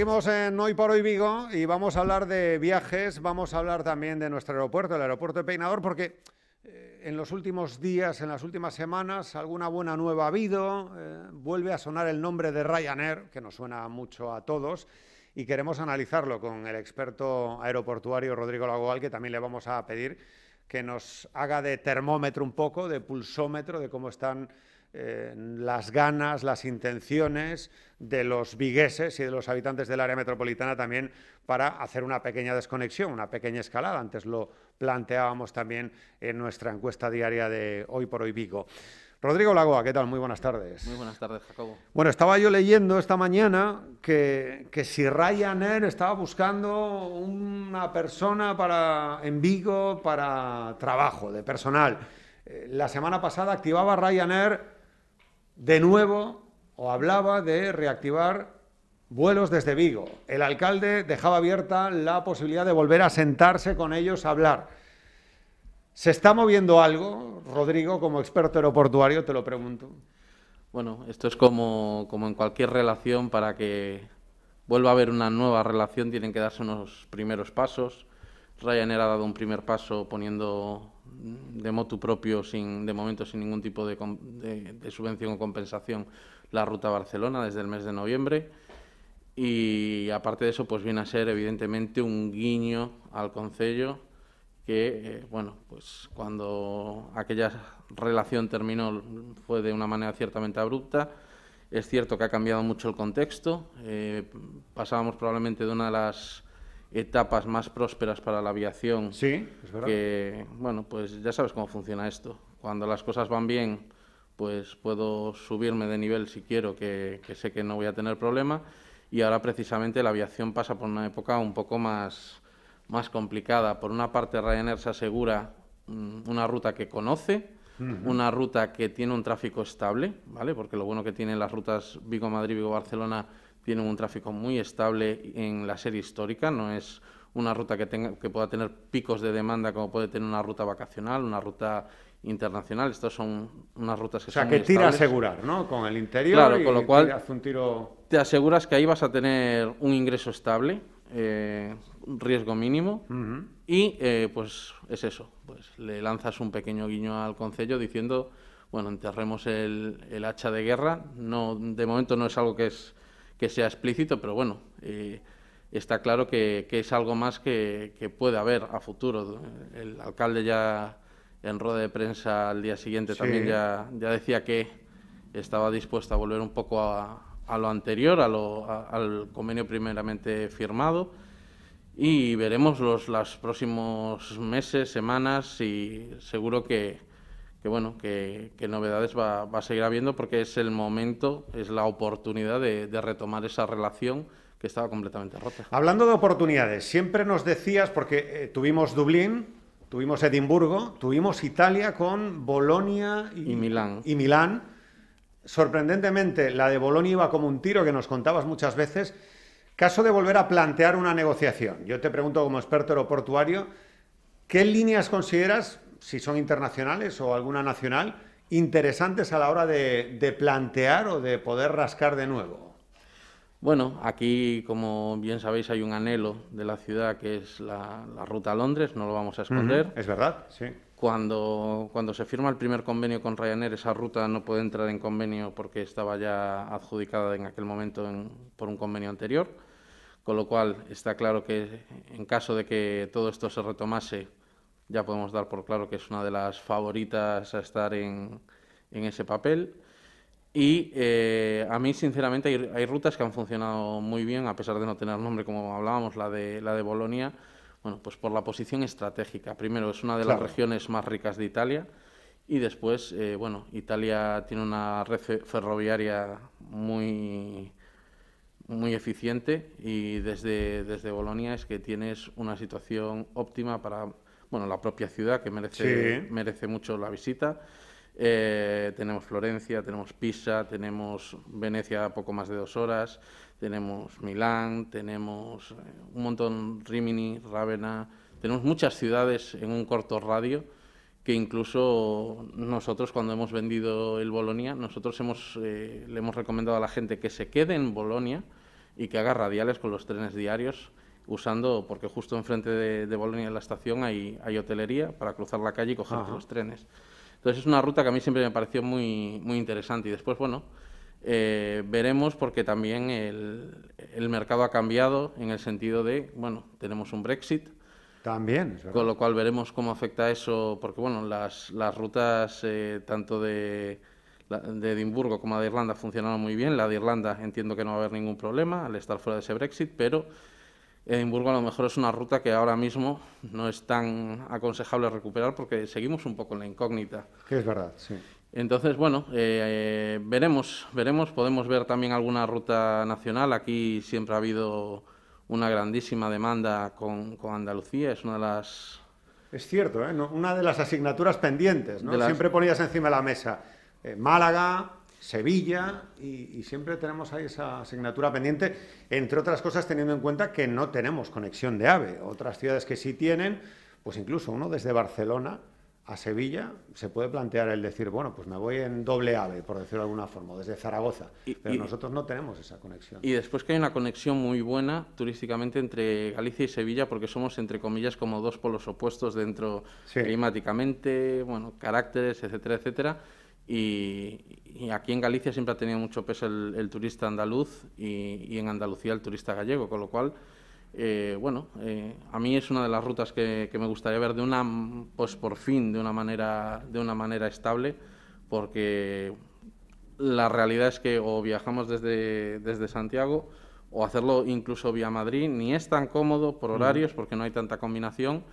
Seguimos en Hoy por Hoy Vigo y vamos a hablar de viajes, vamos a hablar también de nuestro aeropuerto, el aeropuerto de Peinador, porque eh, en los últimos días, en las últimas semanas, alguna buena nueva ha habido, eh, vuelve a sonar el nombre de Ryanair, que nos suena mucho a todos, y queremos analizarlo con el experto aeroportuario Rodrigo Lagoal, que también le vamos a pedir que nos haga de termómetro un poco, de pulsómetro, de cómo están las ganas, las intenciones de los vigueses y de los habitantes del área metropolitana también para hacer una pequeña desconexión, una pequeña escalada. Antes lo planteábamos también en nuestra encuesta diaria de Hoy por Hoy Vigo. Rodrigo Lagoa, ¿qué tal? Muy buenas tardes. Muy buenas tardes, Jacobo. Bueno, estaba yo leyendo esta mañana que, que si Ryanair estaba buscando una persona para, en Vigo para trabajo, de personal. Eh, la semana pasada activaba Ryanair de nuevo o hablaba de reactivar vuelos desde Vigo. El alcalde dejaba abierta la posibilidad de volver a sentarse con ellos a hablar. ¿Se está moviendo algo, Rodrigo, como experto aeroportuario, te lo pregunto? Bueno, esto es como, como en cualquier relación, para que vuelva a haber una nueva relación tienen que darse unos primeros pasos. Ryanair ha dado un primer paso poniendo de motu propio, sin, de momento sin ningún tipo de, subvención o compensación, la ruta Barcelona desde el mes de noviembre. Y aparte de eso, pues viene a ser evidentemente un guiño al Concello que, eh, bueno, pues cuando aquella relación terminó fue de una manera ciertamente abrupta. Es cierto que ha cambiado mucho el contexto. Eh, pasábamos probablemente de una de las etapas más prósperas para la aviación. Sí, es verdad. Que, bueno, pues ya sabes cómo funciona esto. Cuando las cosas van bien, pues puedo subirme de nivel si quiero, que, sé que no voy a tener problema. Y ahora precisamente la aviación pasa por una época un poco más, más complicada. Por una parte, Ryanair se asegura mm, una ruta que conoce, una ruta que tiene un tráfico estable, ¿vale? Porque lo bueno que tienen las rutas Vigo-Madrid, Vigo-Barcelona tienen un tráfico muy estable en la serie histórica, no es una ruta que, tenga, que pueda tener picos de demanda como puede tener una ruta vacacional, una ruta internacional. Estas son unas rutas que son. O sea, que tira asegurar, ¿no? Con el interior. Claro, con lo cual. Un tiro... Te aseguras que ahí vas a tener un ingreso estable, eh, riesgo mínimo. Y eh, pues es eso. Pues le lanzas un pequeño guiño al concello diciendo. Bueno, enterremos el, el hacha de guerra. No, de momento no es algo que es que sea explícito, pero bueno, eh, está claro que, es algo más que, puede haber a futuro. El alcalde ya en rueda de prensa al día siguiente también ya, decía que estaba dispuesto a volver un poco a, lo anterior, al convenio primeramente firmado. Y veremos los, los próximos meses, semanas y seguro que, que bueno, que, novedades va, a seguir habiendo porque es el momento, es la oportunidad de, retomar esa relación que estaba completamente rota. Hablando de oportunidades, siempre nos decías, porque eh, tuvimos Dublín, tuvimos Edimburgo, tuvimos Italia con Bolonia Milán. Y Milán. Sorprendentemente, la de Bolonia iba como un tiro que nos contabas muchas veces. Caso de volver a plantear una negociación, yo te pregunto como experto aeroportuario, ¿qué líneas consideras si son internacionales o alguna nacional, interesantes a la hora de, plantear o de poder rascar de nuevo? Bueno, aquí, como bien sabéis, hay un anhelo de la ciudad que es la, ruta a Londres, no lo vamos a esconder. Es verdad, sí. Cuando, cuando se firma el primer convenio con Ryanair, esa ruta no puede entrar en convenio porque estaba ya adjudicada en aquel momento por un convenio anterior. Con lo cual, está claro que en caso de que todo esto se retomase, ya podemos dar por claro que es una de las favoritas a estar en, ese papel. Y eh, a mí, sinceramente, hay, rutas que han funcionado muy bien, a pesar de no tener nombre, como hablábamos, la de, la de Bolonia, bueno, pues por la posición estratégica. Primero, es una de las regiones más ricas de Italia y después, eh, bueno, Italia tiene una red ferroviaria muy, muy eficiente y desde, desde Bolonia es que tienes una situación óptima para bueno, la propia ciudad que merece, merece mucho la visita. Eh, tenemos Florencia, tenemos Pisa, tenemos Venecia a poco más de dos horas, tenemos Milán, tenemos eh, un montón, Rimini, Rávena, tenemos muchas ciudades en un corto radio que incluso nosotros cuando hemos vendido el Bolonia, nosotros eh, le hemos recomendado a la gente que se quede en Bolonia y que haga radiales con los trenes diarios usando, porque justo enfrente de, de Bolonia en la estación hay, hay hotelería para cruzar la calle y coger los trenes. Entonces es una ruta que a mí siempre me pareció muy, muy interesante y después, bueno, eh, veremos porque también el, mercado ha cambiado en el sentido de, bueno, tenemos un Brexit. También. con lo cual veremos cómo afecta eso, porque bueno, las, rutas eh, tanto de, de Edimburgo como de Irlanda funcionaron muy bien. La de Irlanda entiendo que no va a haber ningún problema al estar fuera de ese Brexit, pero Edimburgo a lo mejor es una ruta que ahora mismo no es tan aconsejable recuperar porque seguimos un poco en la incógnita. Que es verdad, sí. Entonces, bueno, eh, veremos, veremos, podemos ver también alguna ruta nacional. Aquí siempre ha habido una grandísima demanda con, Andalucía, es una de las... Es cierto, ¿eh? una de las asignaturas pendientes, ¿no? Siempre ponías encima de la mesa eh, Málaga, Sevilla y, siempre tenemos ahí esa asignatura pendiente, entre otras cosas teniendo en cuenta que no tenemos conexión de AVE. Otras ciudades que sí tienen, pues incluso uno desde Barcelona a Sevilla se puede plantear el decir, bueno, pues me voy en doble AVE, por decirlo de alguna forma, desde Zaragoza, pero nosotros no tenemos esa conexión. Y después que hay una conexión muy buena turísticamente entre Galicia y Sevilla, porque somos, entre comillas, como dos polos opuestos dentro climáticamente, bueno, caracteres, etcétera, etcétera y, aquí en Galicia siempre ha tenido mucho peso el, turista andaluz y, en Andalucía el turista gallego, con lo cual, eh, bueno, eh, a mí es una de las rutas que, me gustaría ver de una, pues por fin, de una manera, de una manera estable, porque la realidad es que o viajamos desde, desde Santiago o hacerlo incluso vía Madrid, ni es tan cómodo por horarios, porque no hay tanta combinación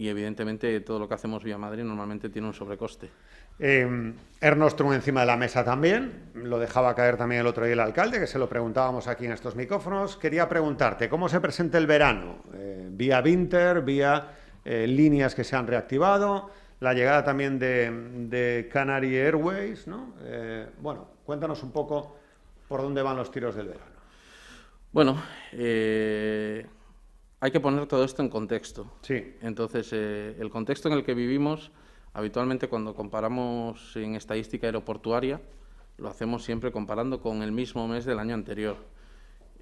y evidentemente todo lo que hacemos vía Madrid normalmente tiene un sobrecoste. Eh, em, Ernostrum encima de la mesa también, lo dejaba caer también el otro día el alcalde, que se lo preguntábamos aquí en estos micrófonos. Quería preguntarte, ¿cómo se presenta el verano? Eh, ¿Vía Winter, vía eh, líneas que se han reactivado? La llegada también de, Canary Airways, ¿no? Eh, bueno, cuéntanos un poco por dónde van los tiros del verano. Bueno, hay que poner todo esto en contexto. Sí. Entonces, eh, el contexto en el que vivimos, habitualmente cuando comparamos en estadística aeroportuaria, lo hacemos siempre comparando con el mismo mes del año anterior.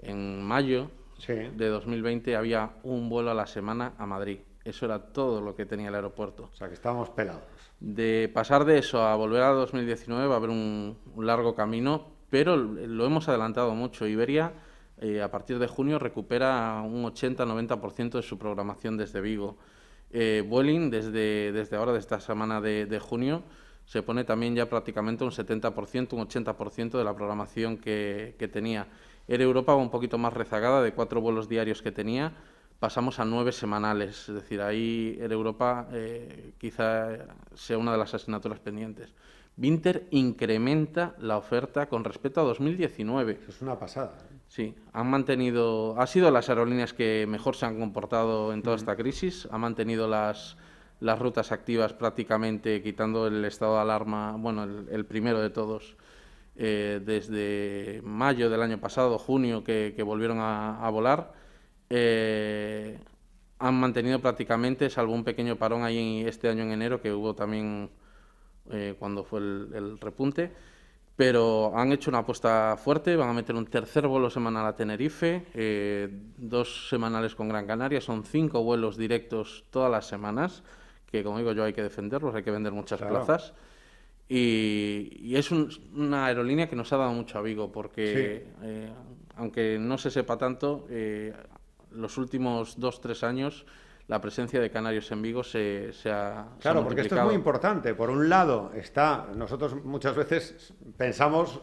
En mayo de 2020 había un vuelo a la semana a Madrid. Eso era todo lo que tenía el aeropuerto. O sea, que estábamos pelados. De pasar de eso a volver a 2019 va a haber un, un largo camino, pero lo hemos adelantado mucho. Iberia eh, a partir de junio recupera un 80-90% de su programación desde Vigo. Eh, Vueling, desde, desde ahora, de esta semana de, junio, se pone también ya prácticamente un 70%, un 80% de la programación que, tenía. Era Europa un poquito más rezagada, de cuatro vuelos diarios que tenía, pasamos a nueve semanales. Es decir, ahí Air Europa eh, quizá sea una de las asignaturas pendientes. Winter incrementa la oferta con respecto a 2019. es una pasada. ¿eh? Sí, han mantenido, ha sido las aerolíneas que mejor se han comportado en toda esta crisis, han mantenido las, las rutas activas prácticamente quitando el estado de alarma, bueno, el, primero de todos, eh, desde mayo del año pasado, junio, que, volvieron a, volar. Eh, han mantenido prácticamente, salvo un pequeño parón ahí este año en enero, que hubo también eh, cuando fue el repunte pero han hecho una apuesta fuerte, van a meter un tercer vuelo semanal a Tenerife, eh, dos semanales con Gran Canaria, son cinco vuelos directos todas las semanas, que como digo yo hay que defenderlos, hay que vender muchas plazas. Y, es una aerolínea que nos ha dado mucho a Vigo, porque eh, aunque no se sepa tanto, eh, los últimos dos, tres años la presencia de canarios en Vigo se, ha. Claro, porque esto es muy importante. Por un lado, está. Nosotros muchas veces pensamos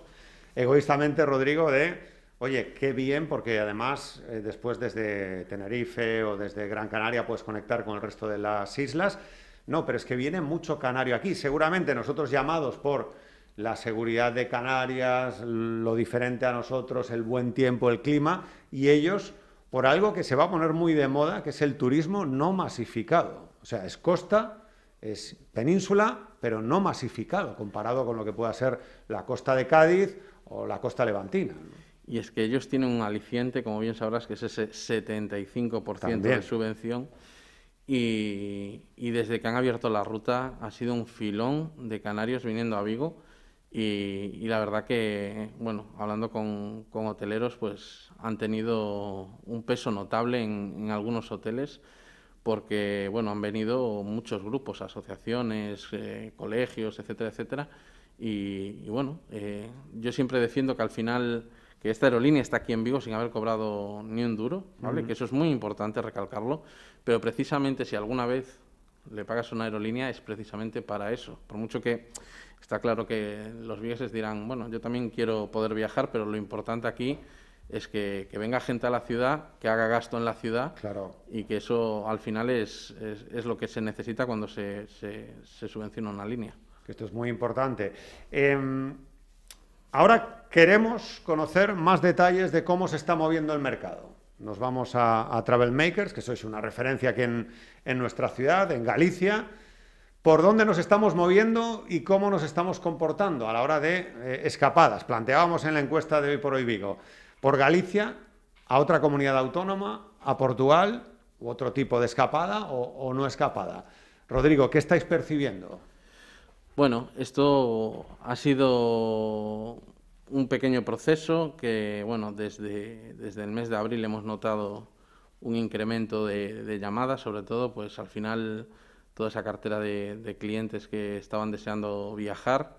egoístamente, Rodrigo, de. Oye, qué bien, porque además eh, después desde Tenerife o desde Gran Canaria puedes conectar con el resto de las islas. No, pero es que viene mucho canario aquí. Seguramente nosotros llamados por la seguridad de Canarias, lo diferente a nosotros, el buen tiempo, el clima, y ellos por algo que se va a poner muy de moda, que es el turismo no masificado. O sea, es costa, es península, pero no masificado comparado con lo que pueda ser la costa de Cádiz o la costa levantina. Y es que ellos tienen un aliciente, como bien sabrás, que es ese 75% de subvención. Y, y, desde que han abierto la ruta ha sido un filón de canarios viniendo a Vigo y, la verdad que, bueno, hablando con, hoteleros, pues han tenido un peso notable en, algunos hoteles porque, bueno, han venido muchos grupos, asociaciones, eh, colegios, etcétera, etcétera. Y, bueno, eh, yo siempre defiendo que al final que esta aerolínea está aquí en Vigo sin haber cobrado ni un duro, ¿vale? Que eso es muy importante recalcarlo, pero precisamente si alguna vez le pagas una aerolínea es precisamente para eso. Por mucho que Está claro que los vieses dirán, bueno, yo también quiero poder viajar, pero lo importante aquí es que, venga gente a la ciudad, que haga gasto en la ciudad y que eso al final es, lo que se necesita cuando se, subvenciona una línea. Esto es muy importante. Em, ahora queremos conocer más detalles de cómo se está moviendo el mercado. Nos vamos a, a Travel Makers, que sois una referencia aquí en nuestra ciudad, en Galicia por dónde nos estamos moviendo y cómo nos estamos comportando a la hora de eh, escapadas. Planteábamos en la encuesta de hoy por hoy Vigo, por Galicia, a otra comunidad autónoma, a Portugal, u otro tipo de escapada o, no escapada. Rodrigo, ¿qué estáis percibiendo? Bueno, esto ha sido un pequeño proceso que, bueno, desde, desde el mes de abril hemos notado un incremento de llamadas, sobre todo, pues al final toda esa cartera de, clientes que estaban deseando viajar,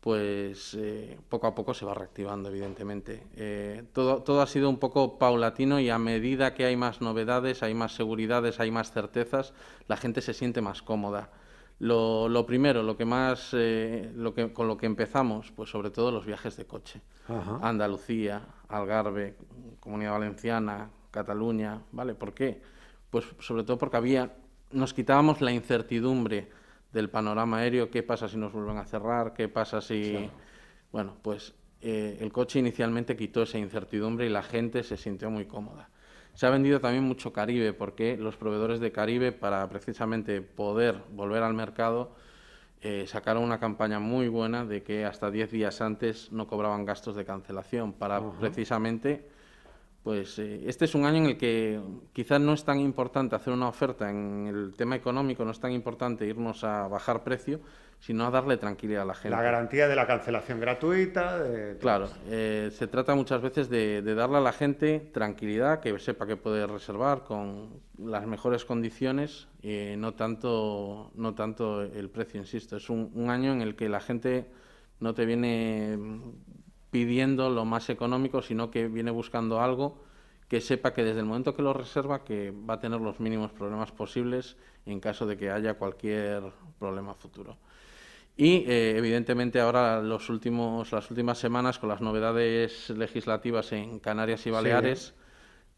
pues eh, poco a poco se va reactivando, evidentemente. Eh, todo, todo ha sido un poco paulatino y a medida que hay más novedades, hay más seguridades, hay más certezas, la gente se siente más cómoda. Lo, primero, lo que más, eh, lo que, con lo que empezamos, pues sobre todo los viajes de coche. Andalucía, Algarve, Comunidad Valenciana, Cataluña, ¿vale? ¿Por qué? Pues sobre todo porque había nos quitábamos la incertidumbre del panorama aéreo, qué pasa si nos vuelven a cerrar, qué pasa si... Bueno, pues eh, el coche inicialmente quitó esa incertidumbre y la gente se sintió muy cómoda. Se ha vendido también mucho Caribe, porque los proveedores de Caribe, para precisamente poder volver al mercado, eh, sacaron una campaña muy buena de que hasta 10 días antes no cobraban gastos de cancelación, para precisamente pues eh, este es un año en el que quizás no es tan importante hacer una oferta en el tema económico, no es tan importante irnos a bajar precio, sino a darle tranquilidad a la gente. La garantía de la cancelación gratuita. Claro, eh, se trata muchas veces de, darle a la gente tranquilidad, que sepa que puede reservar con las mejores condiciones, y eh, no, tanto, no tanto el precio, insisto. Es un, un año en el que la gente no te viene pidiendo lo más económico, sino que viene buscando algo que sepa que desde el momento que lo reserva que va a tener los mínimos problemas posibles en caso de que haya cualquier problema futuro. Y eh, evidentemente ahora los últimos, las últimas semanas con las novedades legislativas en Canarias y Baleares,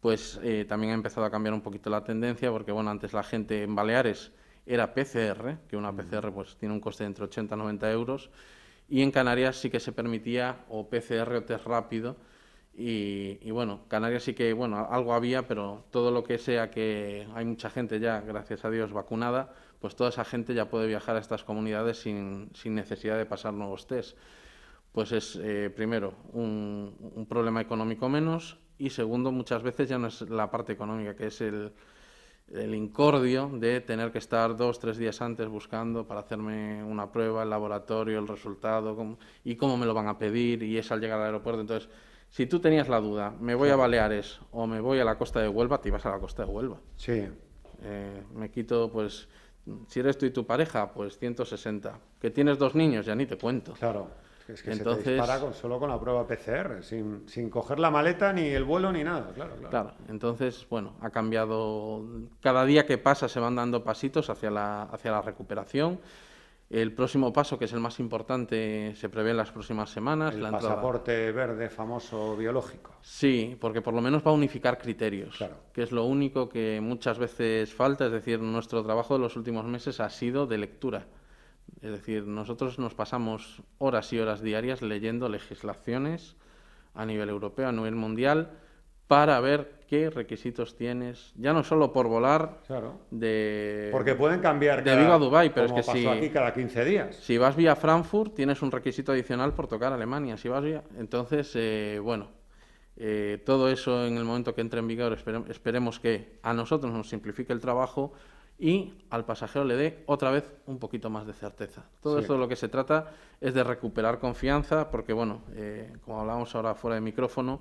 pues eh, también ha empezado a cambiar un poquito la tendencia porque bueno, antes la gente en Baleares era PCR, que una PCR pues tiene un coste de entre 80 y 90 euros, y en Canarias sí que se permitía o PCR o test rápido. Y, y, bueno, Canarias sí que, bueno, algo había, pero todo lo que sea que hay mucha gente ya, gracias a Dios, vacunada, pues toda esa gente ya puede viajar a estas comunidades sin, necesidad de pasar nuevos test. Pues es, eh, primero, un problema económico menos y segundo, muchas veces ya no es la parte económica, que es el, el incordio de tener que estar dos, tres días antes buscando para hacerme una prueba, el laboratorio, el resultado y cómo me lo van a pedir y es al llegar al aeropuerto. Entonces, si tú tenías la duda, me voy a Baleares o me voy a la costa de Huelva, te ibas a la costa de Huelva. Sí. Eh, me quito, pues, si eres tú y tu pareja, pues 160. Que tienes dos niños, ya ni te cuento. Claro. Es que Entonces, se solo con la prueba PCR, sin, coger la maleta, ni el vuelo, ni nada, claro, claro. entonces, bueno, ha cambiado. Cada día que pasa se van dando pasitos hacia la, hacia la recuperación. El próximo paso, que es el más importante, se prevé en las próximas semanas. El pasaporte verde famoso biológico. Sí, porque por lo menos va a unificar criterios, que es lo único que muchas veces falta. Es decir, nuestro trabajo de los últimos meses ha sido de lectura es decir, nosotros nos pasamos horas y horas diarias leyendo legislaciones a nivel europeo, a nivel mundial, para ver qué requisitos tienes, ya no solo por volar de porque pueden cambiar de a Dubai, pero es que si aquí cada 15 días. Si vas vía Frankfurt tienes un requisito adicional por tocar Alemania, si vas vía entonces eh, bueno eh, todo eso en el momento que entre en vigor esperemos que a nosotros nos simplifique el trabajo, y al pasajero le dé otra vez un poquito más de certeza. Todo esto de lo que se trata es de recuperar confianza, porque bueno, eh, como hablábamos ahora fuera de micrófono,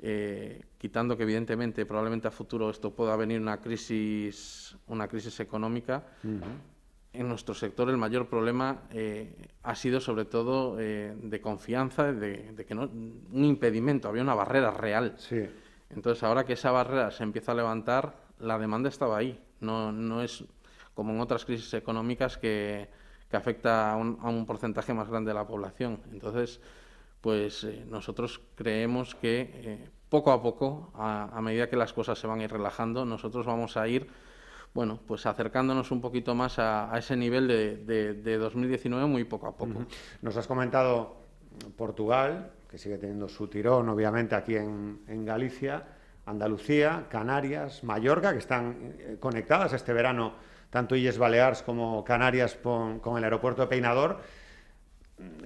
eh, quitando que evidentemente probablemente a futuro esto pueda venir una crisis, una crisis económica, en nuestro sector el mayor problema eh, ha sido sobre todo de confianza, de, que no, un impedimento, había una barrera real. Entonces ahora que esa barrera se empieza a levantar, la demanda estaba ahí no, no es como en otras crisis económicas que, que afecta a un, a un, porcentaje más grande de la población. Entonces, pues eh, nosotros creemos que eh, poco a poco, a, medida que las cosas se van a ir relajando, nosotros vamos a ir, bueno, pues acercándonos un poquito más a, a ese nivel de, de, 2019 muy poco a poco. Nos has comentado Portugal, que sigue teniendo su tirón, obviamente, aquí en, en Galicia. Andalucía, Canarias, Mallorca, que están eh, conectadas este verano, tanto Illes Balears como Canarias con, el aeropuerto de Peinador,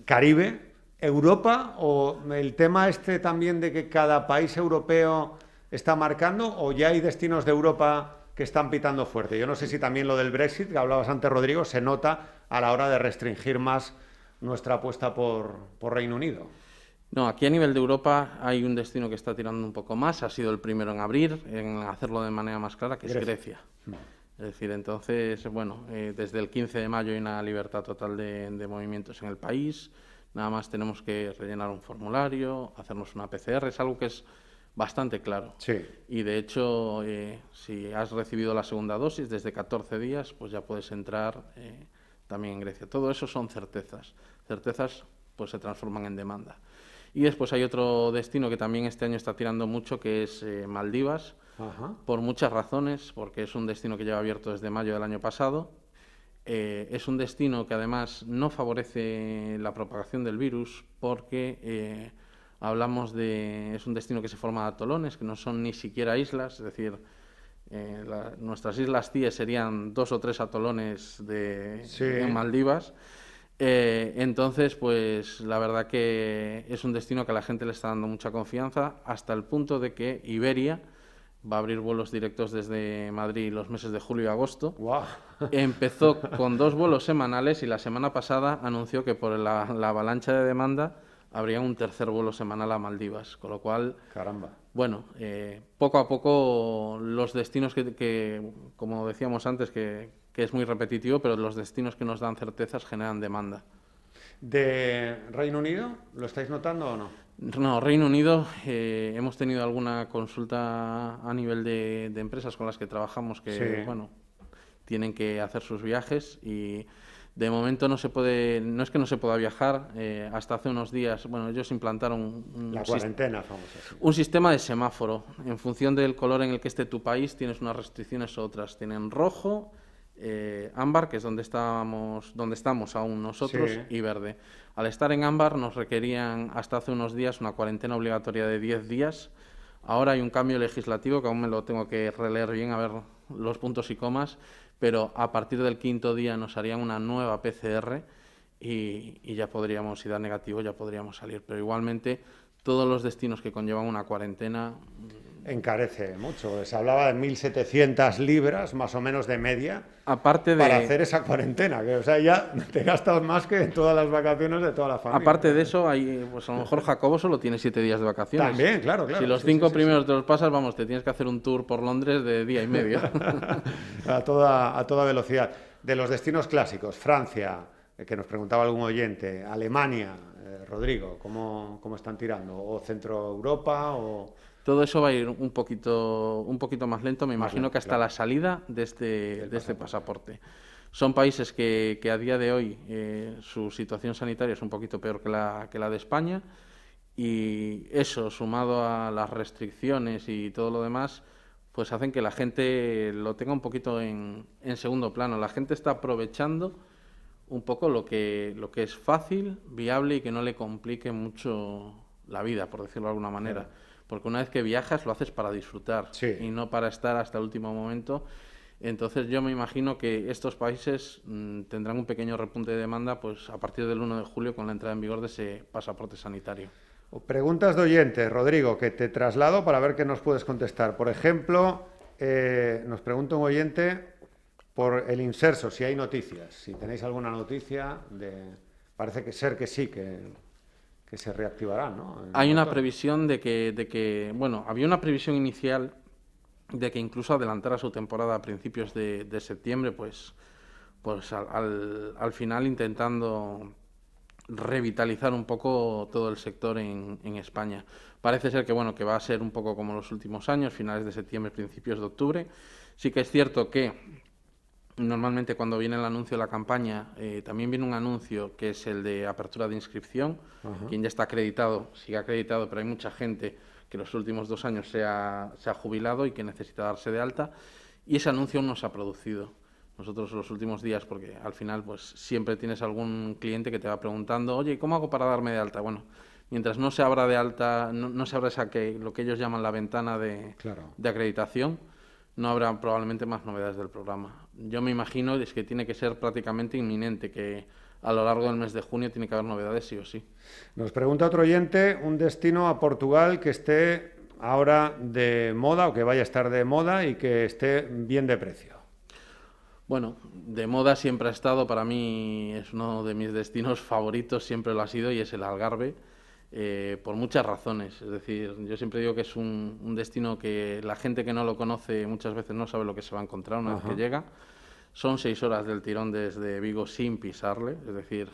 Caribe, Europa, o el tema este también de que cada país europeo está marcando, o ya hay destinos de Europa que están pitando fuerte. Yo no sé si también lo del Brexit, que hablabas antes, Rodrigo, se nota a la hora de restringir más nuestra apuesta por, por Reino Unido. No, aquí a nivel de Europa hay un destino que está tirando un poco más, ha sido el primero en abrir, en hacerlo de manera más clara, que es Grecia. Mm. Es decir, entonces, bueno, eh, desde el 15 de mayo hay una libertad total de, movimientos en el país, nada más tenemos que rellenar un formulario, hacernos una PCR, es algo que es bastante claro. Sí. Y de hecho, eh, si has recibido la segunda dosis desde 14 días, pues ya puedes entrar eh, también en Grecia. Todo eso son certezas. Certezas pues se transforman en demanda. Y después hay otro destino que también este año está tirando mucho, que es eh, Maldivas, por muchas razones, porque es un destino que lleva abierto desde mayo del año pasado. Eh, es un destino que además no favorece la propagación del virus porque eh, hablamos de... es un destino que se forma de atolones, que no son ni siquiera islas, es decir, nuestras islas TIE serían dos o tres atolones de Maldivas. Eh, entonces, pues la verdad que es un destino que a la gente le está dando mucha confianza, hasta el punto de que Iberia va a abrir vuelos directos desde Madrid los meses de julio y agosto. Empezó con dos vuelos semanales y la semana pasada anunció que por la, avalancha de demanda habría un tercer vuelo semanal a Maldivas, con lo cual... Caramba. Bueno, eh, poco a poco los destinos que, como decíamos antes, que, es muy repetitivo, pero los destinos que nos dan certezas generan demanda. ¿De Reino Unido? ¿Lo estáis notando o no? No, Reino Unido, eh, hemos tenido alguna consulta a nivel de, empresas con las que trabajamos que, bueno, tienen que hacer sus viajes y de momento no se puede, no es que no se pueda viajar, eh, hasta hace unos días, bueno, ellos implantaron un, cuarentena, un sistema de semáforo. En función del color en el que esté tu país, tienes unas restricciones u otras. Tienen rojo, eh, ámbar, que es donde, estábamos, donde estamos aún nosotros, y verde. Al estar en ámbar nos requerían hasta hace unos días una cuarentena obligatoria de 10 días. Ahora hay un cambio legislativo que aún me lo tengo que releer bien a ver los puntos y comas, pero a partir del quinto día nos harían una nueva PCR y, y ya podríamos, si da negativo, ya podríamos salir. Pero igualmente todos los destinos que conllevan una cuarentena encarece mucho. Se hablaba de 1.700 libras, más o menos de media, Aparte de... para hacer esa cuarentena. Que, o sea, ya te gastas más que en todas las vacaciones de toda la familia. Aparte de eso, hay, pues a lo mejor Jacobo solo tiene siete días de vacaciones. También, claro, Si los cinco primeros te los pasas, vamos, te tienes que hacer un tour por Londres de día y medio. a, toda, a toda velocidad. De los destinos clásicos, Francia, eh, que nos preguntaba algún oyente, Alemania, eh, Rodrigo, ¿cómo, ¿cómo están tirando? ¿O Centro Europa o...? Todo eso va a ir un poquito, un poquito más lento, me imagino que hasta la salida de este, este pasaporte. Son países que, a día de hoy eh, su situación sanitaria es un poquito peor que la, que la de España y eso, sumado a las restricciones y todo lo demás, pues hacen que la gente lo tenga un poquito en, segundo plano. La gente está aprovechando un poco lo que, lo que es fácil, viable y que no le complique mucho la vida, por decirlo de alguna manera. Porque una vez que viajas lo haces para disfrutar y no para estar hasta el último momento. Entonces yo me imagino que estos países mm, tendrán un pequeño repunte de demanda pues a partir del 1 de julio con la entrada en vigor de ese pasaporte sanitario. Preguntas de oyentes, Rodrigo, que te traslado para ver qué nos puedes contestar. Por ejemplo, eh, nos pregunta un oyente por el inserso, si hay noticias, si tenéis alguna noticia de... Parece que ser que sí, que que se reactivarán, Hay una previsión de que, de que, bueno, había una previsión inicial de que incluso adelantara su temporada a principios de, septiembre, pues, pues al, final intentando revitalizar un poco todo el sector en, en, España. Parece ser que bueno que va a ser un poco como los últimos años, finales de septiembre, principios de octubre. Sí que es cierto que normalmente cuando viene el anuncio de la campaña, eh, también viene un anuncio que es el de apertura de inscripción. Quien ya está acreditado, sigue acreditado, pero hay mucha gente que los últimos dos años se ha, jubilado y que necesita darse de alta. Y ese anuncio no se ha producido. Nosotros los últimos días, porque al final pues siempre tienes algún cliente que te va preguntando, oye, ¿cómo hago para darme de alta? Bueno, mientras no se abra de alta, no, se abra esa que, lo que ellos llaman la ventana de, de acreditación, no habrá probablemente más novedades del programa yo me imagino es que tiene que ser prácticamente inminente, que a lo largo del mes de junio tiene que haber novedades sí o sí. Nos pregunta otro oyente un destino a Portugal que esté ahora de moda o que vaya a estar de moda y que esté bien de precio. Bueno, de moda siempre ha estado, para mí es uno de mis destinos favoritos, siempre lo ha sido y es el Algarve eh, por muchas razones. Es decir, yo siempre digo que es un, destino que la gente que no lo conoce muchas veces no sabe lo que se va a encontrar una vez que llega. Son seis horas del tirón desde Vigo sin pisarle, es decir,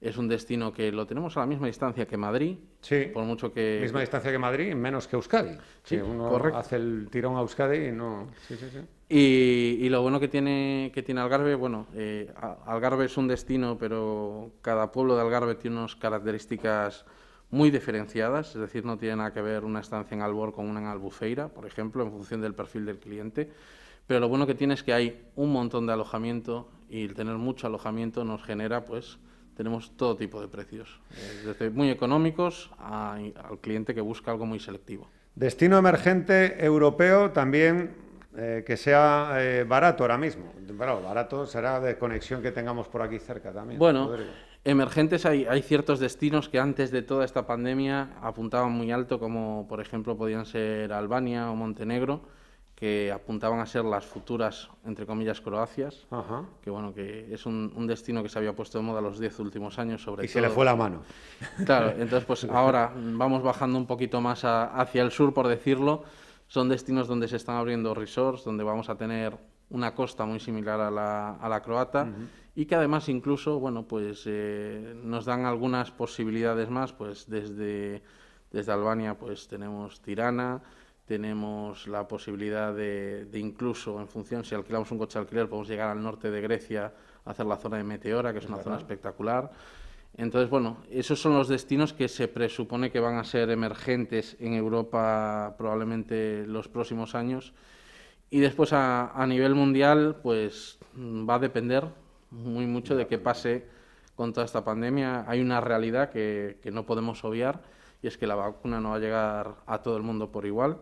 es un destino que lo tenemos a la misma distancia que Madrid, sí, por mucho que... Misma distancia que Madrid, menos que Euskadi. Sí, uno hace el tirón a Euskadi y no... Sí, sí, sí. Y, y, lo bueno que tiene, que tiene Algarve, bueno, eh, Algarve es un destino, pero cada pueblo de Algarve tiene unas características muy diferenciadas, es decir, no tiene nada que ver una estancia en Albor con una en Albufeira, por ejemplo, en función del perfil del cliente. Pero lo bueno que tiene es que hay un montón de alojamiento y el tener mucho alojamiento nos genera, pues, tenemos todo tipo de precios, desde muy económicos al cliente que busca algo muy selectivo. Destino emergente europeo también eh, que sea eh, barato ahora mismo. Bueno, barato será de conexión que tengamos por aquí cerca también. Bueno. Emergentes hay, ciertos destinos que antes de toda esta pandemia apuntaban muy alto, como por ejemplo podían ser Albania o Montenegro, que apuntaban a ser las futuras, entre comillas, Croacias, que bueno, que es un, destino que se había puesto de moda los 10 últimos años sobre y todo. Y se le fue la mano. Claro, entonces pues ahora vamos bajando un poquito más hacia el sur, por decirlo, son destinos donde se están abriendo resorts, donde vamos a tener una costa muy similar a la, a la croata y que además incluso bueno pues eh, nos dan algunas posibilidades más pues desde desde Albania pues tenemos Tirana tenemos la posibilidad de, incluso en función si alquilamos un coche alquiler podemos llegar al norte de Grecia a hacer la zona de Meteora que es, una zona espectacular entonces, bueno, esos son los destinos que se presupone que van a ser emergentes en Europa probablemente los próximos años y después a, nivel mundial, pues mm, va a depender muy mucho de qué pase con toda esta pandemia. Hay una realidad que, no podemos obviar y es que la vacuna no va a llegar a todo el mundo por igual.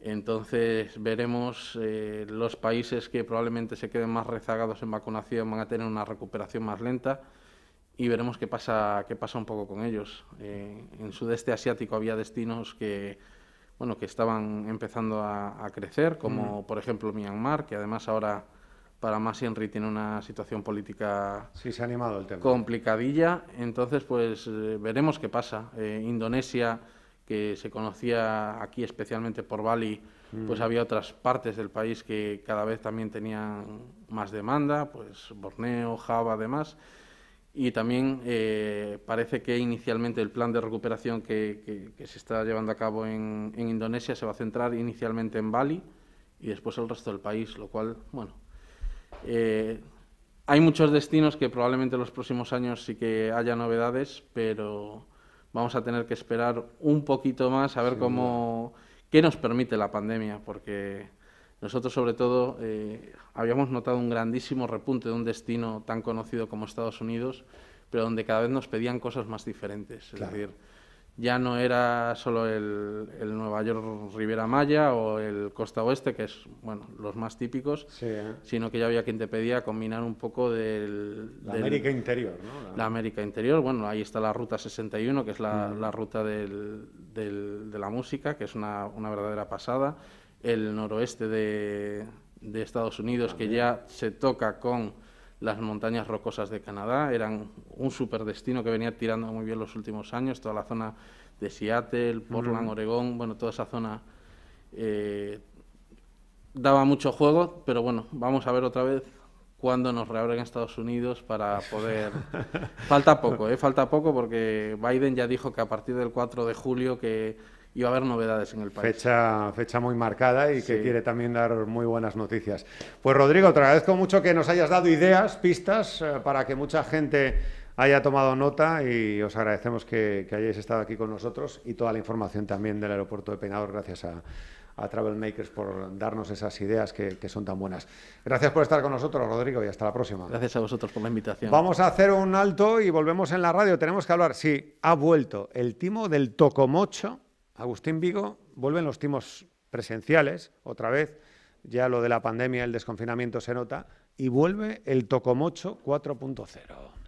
Entonces veremos eh, los países que probablemente se queden más rezagados en vacunación van a tener una recuperación más lenta y veremos qué pasa, qué pasa un poco con ellos. Eh, en sudeste asiático había destinos que bueno, que estaban empezando a, crecer, como mm. por ejemplo Myanmar, que además ahora para más Henry tiene una situación política complicadilla. Entonces, pues eh, veremos qué pasa. Eh, Indonesia, que se conocía aquí especialmente por Bali, mm. pues había otras partes del país que cada vez también tenían más demanda, pues Borneo, Java, además y también eh, parece que inicialmente el plan de recuperación que, se está llevando a cabo en, Indonesia se va a centrar inicialmente en Bali y después el resto del país, lo cual, bueno, eh, hay muchos destinos que probablemente en los próximos años sí que haya novedades, pero vamos a tener que esperar un poquito más a ver cómo qué nos permite la pandemia, porque nosotros, sobre todo, eh, habíamos notado un grandísimo repunte de un destino tan conocido como Estados Unidos, pero donde cada vez nos pedían cosas más diferentes. Es decir, ya no era solo el, Nueva York Riviera Maya o el Costa Oeste, que es bueno los más típicos, ¿eh? sino que ya había quien te pedía combinar un poco del... La América Interior, La... América Interior, bueno, ahí está la Ruta 61, que es la, ruta de la música, que es una, una verdadera pasada el noroeste de, Estados Unidos, que ya se toca con las montañas rocosas de Canadá. Eran un superdestino que venía tirando muy bien los últimos años, toda la zona de Seattle, Portland, Oregón, bueno, toda esa zona eh, daba mucho juego, pero bueno, vamos a ver otra vez cuándo nos reabren Estados Unidos para poder... falta poco, ¿eh? Falta poco porque Biden ya dijo que a partir del 4 de julio que y va a haber novedades en el país. Fecha, fecha muy marcada y que quiere también dar muy buenas noticias. Pues Rodrigo, te agradezco mucho que nos hayas dado ideas, pistas, eh, para que mucha gente haya tomado nota y os agradecemos que, hayáis estado aquí con nosotros y toda la información también del aeropuerto de Peñador, gracias a, a Travelmakers por darnos esas ideas que, que, son tan buenas. Gracias por estar con nosotros, Rodrigo, y hasta la próxima. Gracias a vosotros por la invitación. Vamos a hacer un alto y volvemos en la radio. Tenemos que hablar, sí, ha vuelto el timo del Tocomocho Agustín Vigo, vuelven los timos presenciales, otra vez, ya lo de la pandemia, el desconfinamiento se nota, y vuelve el Tocomocho 4.0.